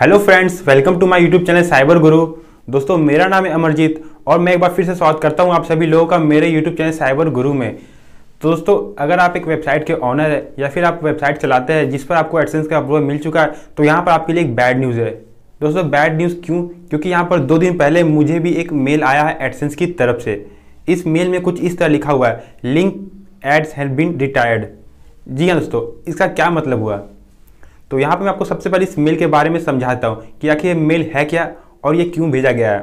hello friends welcome to my YouTube channel cyber Guru दोस्तों मेरा नाम है अमरजीत और मैं एक बार फिर से स्वागत करता हूं आप सभी लोगों का मेरे यूट्यूब चैनल साइबर गुरु में तो दोस्तों अगर आप एक वेबसाइट के ऑनर है या फिर आप वेबसाइट चलाते हैं जिस पर आपको एडसेंस का अप्रूवल मिल चुका है तो यहाँ पर आपके लिए एक बैड न्यूज़ है दोस्तों बैड न्यूज़ क्यों क्योंकि यहाँ पर दो दिन पहले मुझे भी एक मेल आया है एडसेंस की तरफ से इस मेल में कुछ इस तरह लिखा हुआ है link ads had been retired जी हाँ दोस्तों इसका क्या मतलब हुआ तो यहाँ पे मैं आपको सबसे पहले इस मेल के बारे में समझाता हूँ कि आखिर ये मेल है क्या और ये क्यों भेजा गया है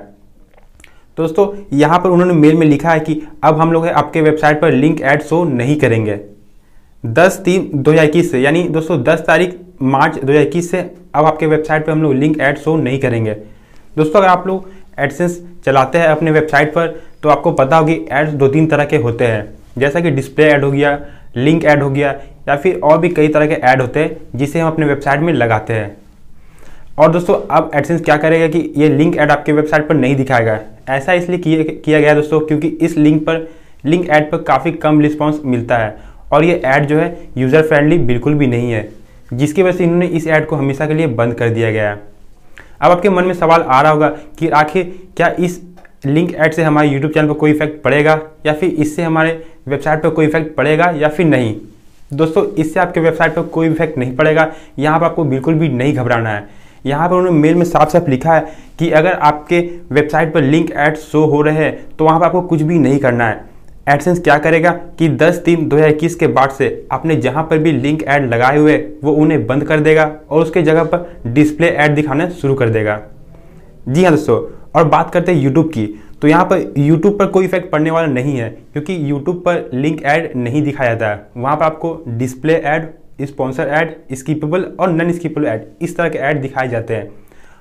तो दोस्तों यहाँ पर उन्होंने मेल में लिखा है कि अब हम लोग आपके वेबसाइट पर लिंक ऐड शो नहीं करेंगे दस तीन दो हज़ार इक्कीस से यानी दोस्तों दस तारीख मार्च दो हज़ार इक्कीस से अब आपके वेबसाइट पर हम लोग लिंक ऐड शो नहीं करेंगे दोस्तों अगर आप लोग एडसेंस चलाते हैं अपने वेबसाइट पर तो आपको पता होगी एड्स दो तीन तरह के होते हैं जैसा कि डिस्प्ले ऐड हो गया लिंक ऐड हो गया या फिर और भी कई तरह के ऐड होते हैं जिसे हम अपने वेबसाइट में लगाते हैं और दोस्तों अब एडसेंस क्या करेगा कि ये लिंक ऐड आपके वेबसाइट पर नहीं दिखाएगा ऐसा इसलिए किया गया दोस्तों क्योंकि इस लिंक पर लिंक ऐड पर काफ़ी कम रिस्पॉन्स मिलता है और ये ऐड जो है यूज़र फ्रेंडली बिल्कुल भी नहीं है जिसकी वजह से इन्होंने इस ऐड को हमेशा के लिए बंद कर दिया गया है अब आपके मन में सवाल आ रहा होगा कि आखिर क्या इस लिंक ऐड से हमारे यूट्यूब चैनल पर कोई इफेक्ट पड़ेगा या फिर इससे हमारे वेबसाइट पर कोई इफेक्ट पड़ेगा या फिर नहीं दोस्तों इससे आपके वेबसाइट पर कोई इफेक्ट नहीं पड़ेगा यहाँ पर आपको बिल्कुल भी नहीं घबराना है यहाँ पर उन्होंने मेल में साफ साफ लिखा है कि अगर आपके वेबसाइट पर लिंक एड शो हो रहे हैं तो वहाँ पर आपको कुछ भी नहीं करना है एडसेंस क्या करेगा कि 10 तीन 2021 के बाद से आपने जहाँ पर भी लिंक ऐड लगाए हुए वो उन्हें बंद कर देगा और उसके जगह पर डिस्प्ले ऐड दिखाना शुरू कर देगा जी हाँ दोस्तों और बात करते हैं यूट्यूब की तो यहाँ पर यूट्यूब पर कोई इफेक्ट पड़ने वाला नहीं है क्योंकि यूट्यूब पर लिंक ऐड नहीं दिखाया जाता है वहाँ पर आपको display ad sponsor ad skippable और नॉन स्कीपेबल ऐड इस तरह के ऐड दिखाए जाते हैं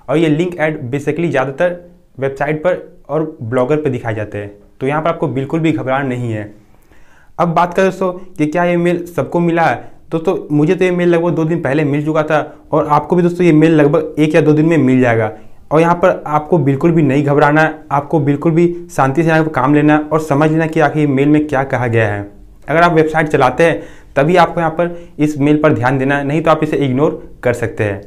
और ये लिंक ऐड बेसिकली ज़्यादातर वेबसाइट पर और ब्लॉगर पर दिखाए जाते हैं तो यहाँ पर आपको बिल्कुल भी घबराहट नहीं है अब बात करें दोस्तों कि क्या ये मेल सबको मिला है दोस्तों मुझे तो ये मेल लगभग दो दिन पहले मिल चुका था और आपको भी दोस्तों ये मेल लगभग एक या दो दिन में मिल जाएगा और यहाँ पर आपको बिल्कुल भी नहीं घबराना है आपको बिल्कुल भी शांति से यहाँ पर काम लेना है और समझ लेना कि आखिर मेल में क्या कहा गया है अगर आप वेबसाइट चलाते हैं तभी आपको यहाँ पर इस मेल पर ध्यान देना है नहीं तो आप इसे इग्नोर कर सकते हैं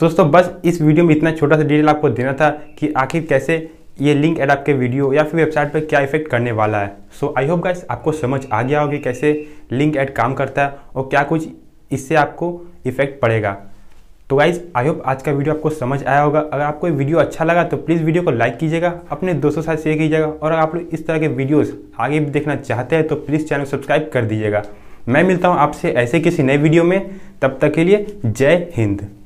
दोस्तों बस इस वीडियो में इतना छोटा सा डिटेल आपको देना था कि आखिर कैसे ये लिंक एड आपके वीडियो या फिर वेबसाइट पर क्या इफेक्ट करने वाला है सो आई होप गाइस आपको समझ आ गया होगा कैसे लिंक एड काम करता है और क्या कुछ इससे आपको इफेक्ट पड़ेगा तो गाइज़ आई होप आज का वीडियो आपको समझ आया होगा अगर आपको ये वीडियो अच्छा लगा तो प्लीज़ वीडियो को लाइक कीजिएगा अपने दोस्तों साथ शेयर कीजिएगा और अगर आप लोग इस तरह के वीडियोस आगे भी देखना चाहते हैं तो प्लीज़ चैनल सब्सक्राइब कर दीजिएगा मैं मिलता हूँ आपसे ऐसे किसी नए वीडियो में तब तक के लिए जय हिंद